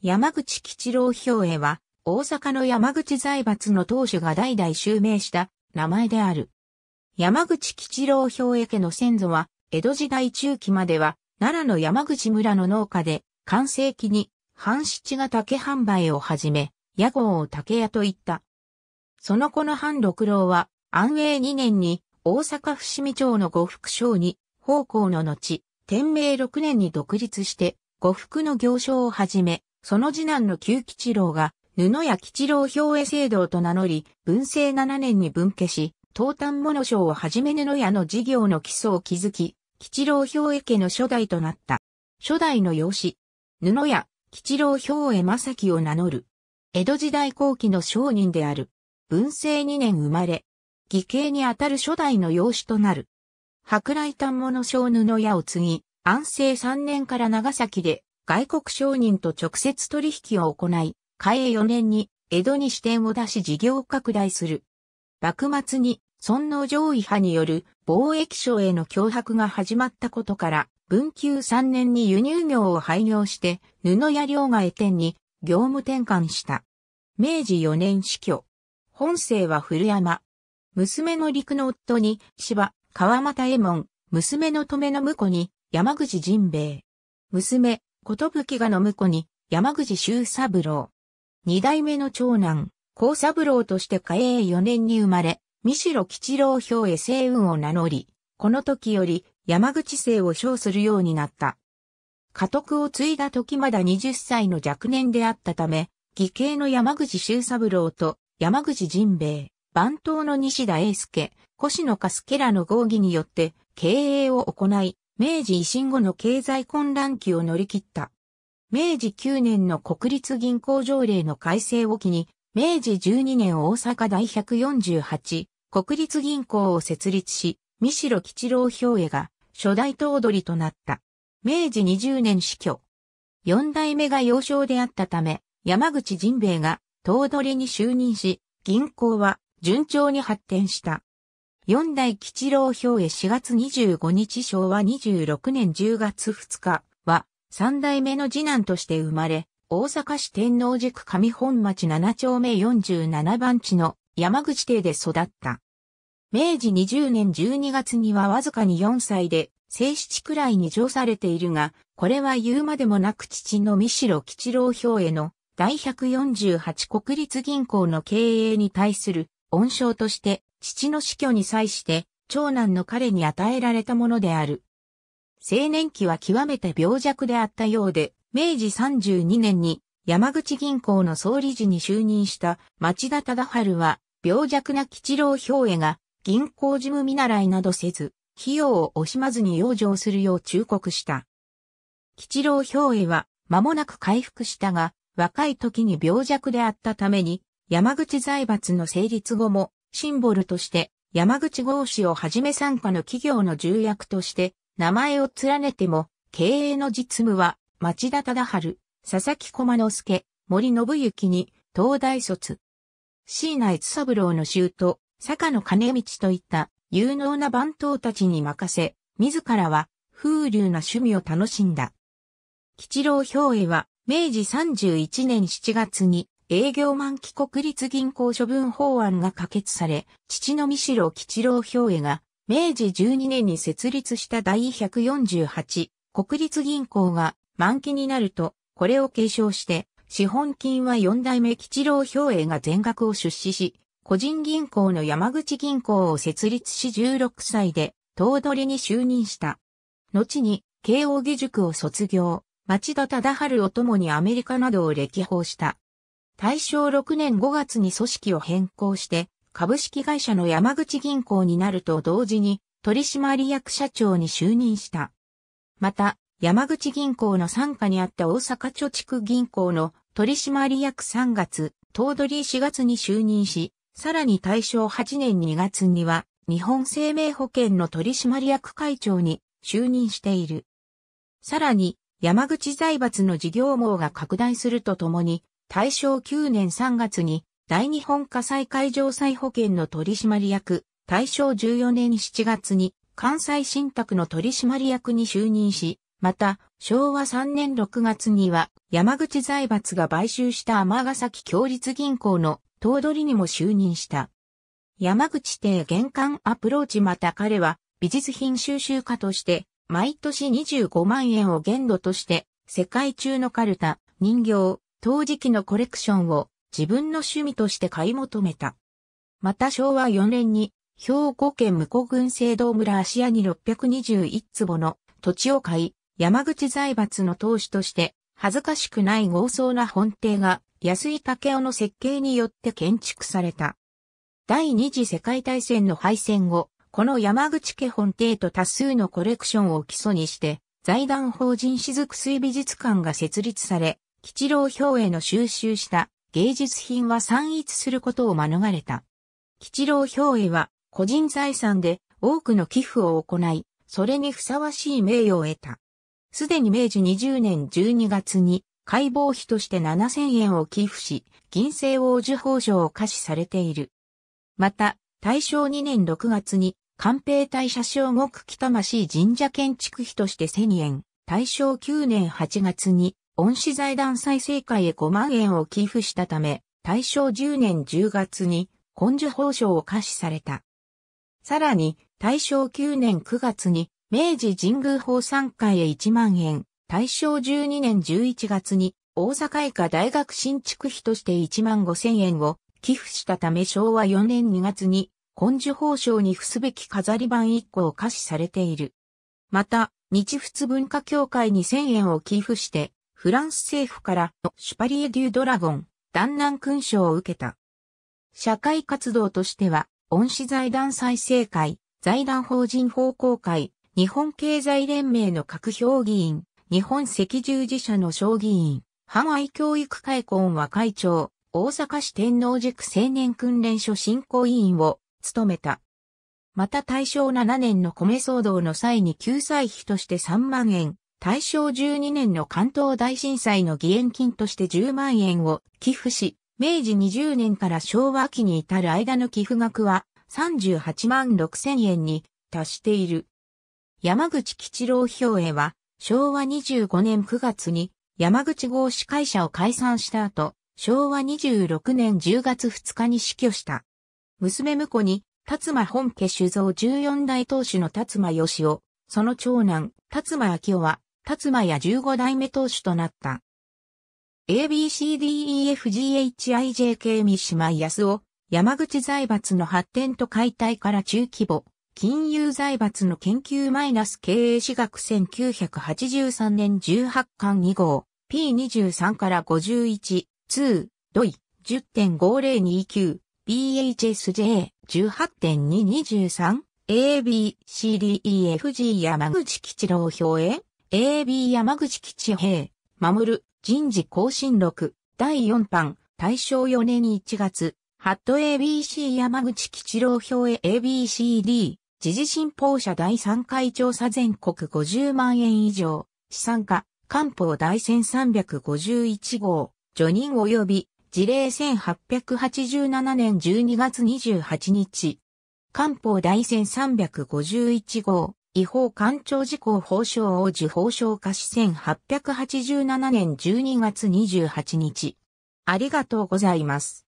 山口吉郎兵衛は、大阪の山口財閥の当主が代々襲名した名前である。山口吉郎兵衛家の先祖は、江戸時代中期までは、奈良の山口村の農家で、完成期に、半七が竹販売を始め、屋号を竹屋と言った。その子の半六郎は、安永2年に、大阪伏見町の呉服商に、奉公の後、天明6年に独立して、呉服の行商を始め、その次男の旧吉郎が、布屋吉郎兵衛聖堂と名乗り、文政7年に分家し、東端物商をはじめ布屋の事業の基礎を築き、吉郎兵衛家の初代となった。初代の養子、布屋、吉郎兵衛正樹を名乗る。江戸時代後期の商人である。文政2年生まれ、義兄にあたる初代の養子となる。白来端物商布屋を継ぎ、安政3年から長崎で外国商人と直接取引を行い、開営4年に江戸に支店を出し事業拡大する。幕末に尊皇攘夷派による貿易商への脅迫が始まったことから、文久3年に輸入業を廃業して布や両替店に業務転換した。明治4年死去。本姓は古山。娘の陸の夫に芝、川又右衛門、娘の留の婿に山口陣兵衛。娘、ことぶきがの婿に、山口修三郎。二代目の長男、高三郎として嘉永四年に生まれ、三城吉郎兵衛星雲を名乗り、この時より山口姓を称するようになった。家督を継いだ時まだ二十歳の若年であったため、義兄の山口修三郎と山口陣兵衛、番頭の西田英介、越野加助らの合議によって経営を行い、明治維新後の経済混乱期を乗り切った。明治9年の国立銀行条例の改正を機に、明治12年大阪第148国立銀行を設立し、三城吉郎兵衛が初代頭取となった。明治20年死去。四代目が幼少であったため、山口陣兵衛が頭取に就任し、銀行は順調に発展した。四代吉郎兵衛4月25日昭和26年10月2日は、三代目の次男として生まれ、大阪市天王寺区上本町七丁目47番地の山口邸で育った。明治20年12月にはわずかに4歳で、正七くらいに上されているが、これは言うまでもなく父の三代吉郎兵衛の第148国立銀行の経営に対する恩賞として父の死去に際して、長男の彼に与えられたものである。青年期は極めて病弱であったようで、明治32年に山口銀行の総理事に就任した町田忠春は、病弱な吉郎兵衛が銀行事務見習いなどせず、費用を惜しまずに養生するよう忠告した。吉郎兵衛は間もなく回復したが、若い時に病弱であったために、山口財閥の成立後もシンボルとして、山口豪氏をはじめ参加の企業の重役として、名前を連ねても、経営の実務は、町田忠春、佐々木駒之助、森信之に、東大卒。椎名津三郎の衆と、坂野兼道といった有能な番頭たちに任せ、自らは風流な趣味を楽しんだ。吉郎兵衛は明治31年7月に営業満期国立銀行処分法案が可決され、父の三城吉郎兵衛が、明治12年に設立した第148国立銀行が満期になると、これを継承して、資本金は四代目吉郎兵衛が全額を出資し、個人銀行の山口銀行を設立し16歳で、頭取に就任した。後に、慶応義塾を卒業、町田忠春を共にアメリカなどを歴訪した。大正6年5月に組織を変更して、株式会社の山口銀行になると同時に、取締役社長に就任した。また、山口銀行の傘下にあった大阪貯蓄銀行の取締役3月、頭取4月に就任し、さらに大正8年2月には、日本生命保険の取締役会長に就任している。さらに、山口財閥の事業網が拡大するとともに、大正9年3月に大日本火災海上災保険の取締役、大正14年7月に関西信託の取締役に就任し、また、昭和3年6月には山口財閥が買収した尼崎共立銀行の頭取にも就任した。山口邸玄関アプローチまた彼は美術品収集家として毎年25万円を限度として世界中のカルタ、人形、陶磁器のコレクションを自分の趣味として買い求めた。また昭和4年に兵庫県向群聖堂村芦屋に621坪の土地を買い、山口財閥の当主として恥ずかしくない豪壮な本邸が安井武雄の設計によって建築された。第二次世界大戦の敗戦後、この山口家本邸と多数のコレクションを基礎にして、財団法人雫水美術館が設立され、吉郎表への収集した芸術品は散逸することを免れた。吉郎表へは個人財産で多くの寄付を行い、それにふさわしい名誉を得た。すでに明治20年12月に解剖費として7000円を寄付し、銀星王受法賞を可視されている。また、大正2年6月に、官兵隊社小国北ましい神社建築費として1000円、大正9年8月に、恩師財団再生会へ5万円を寄付したため、大正10年10月に根樹法省を可視された。さらに、大正9年9月に、明治神宮法参会へ1万円、大正12年11月に、大阪医科大学新築費として1万5千円を寄付したため昭和4年2月に、根樹法省に付すべき飾り板1個を可視されている。また、日仏文化協会に1000円を寄付して、フランス政府からシュパリエ・デュ・ドラゴン、弾南勲章を受けた。社会活動としては、恩師財団再生会、財団法人方向会、日本経済連盟の各評議員、日本赤十字社の将議員、ハワイ教育会婚和会長、大阪市天皇塾青年訓練所振興委員を務めた。また大正7年の米騒動の際に救済費として3万円、大正12年の関東大震災の義援金として10万円を寄付し、明治20年から昭和期に至る間の寄付額は38万6千円に達している。山口吉郎兵衛は昭和25年9月に山口合司会社を解散した後、昭和26年10月2日に死去した。娘婿に、辰馬本家酒造14代当主の辰馬義雄、その長男、辰馬昭夫は、辰馬や15代目当主となった。ABCDEFGHIJK 三島康夫、山口財閥の発展と解体から中規模、金融財閥の研究マイナス経営史学1983年18巻2号、P23 から51、2、ドイ、10.5029、BHSJ、18.223、ABCDEFG 山口吉郎表へ AB 山口吉平、守る、人事更新録、第4版、大正4年1月、ハット ABC 山口吉郎表へ ABCD、時事新報社第3回調査全国50万円以上、資産家、官報第1351号、除任及び、事例1887年12月28日、官報第1351号、違法官庁事項法省王子法省化市1887年12月28日。ありがとうございます。